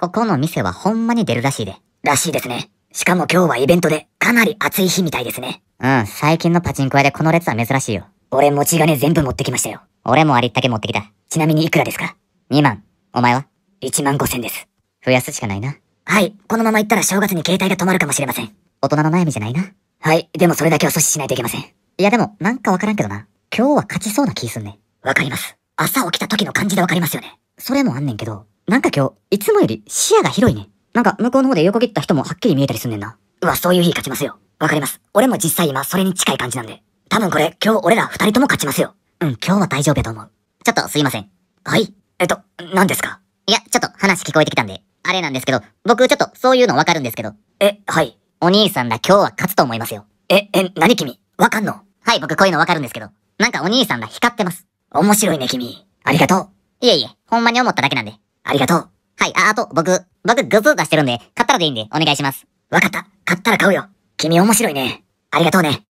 ここの店はほんまに出るらしいで。らしいですね。しかも今日はイベントでかなり暑い日みたいですね。うん、最近のパチンコ屋でこの列は珍しいよ。俺持ち金全部持ってきましたよ。俺もありったけ持ってきた。ちなみにいくらですか ?2 万。お前は ?1 万5千です。増やすしかないな。はい、このまま行ったら正月に携帯が止まるかもしれません。大人の悩みじゃないな。はい、でもそれだけは阻止しないといけません。いやでも、なんかわからんけどな。今日は勝ちそうな気すんね。わかります。朝起きた時の感じでわかりますよね。それもあんねんけど、なんか今日、いつもより視野が広いね。なんか向こうの方で横切った人もはっきり見えたりすんねんな。うわ、そういう日勝ちますよ。わかります。俺も実際今それに近い感じなんで。多分これ、今日俺ら二人とも勝ちますよ。うん、今日は大丈夫やと思う。ちょっとすいません。はい。えっと、何ですかいや、ちょっと話聞こえてきたんで。あれなんですけど、僕ちょっとそういうのわかるんですけど。え、はい。お兄さんら今日は勝つと思いますよ。え、え、何君わかんのはい、僕こういうのわかるんですけど。なんかお兄さんら光ってます。面白いね君。ありがとう。いえいえ、ほんまに思っただけなんで。ありがとう。はい、あ、あと、僕、僕、グズ出してるんで、買ったらでいいんで、お願いします。わかった。買ったら買うよ。君面白いね。ありがとうね。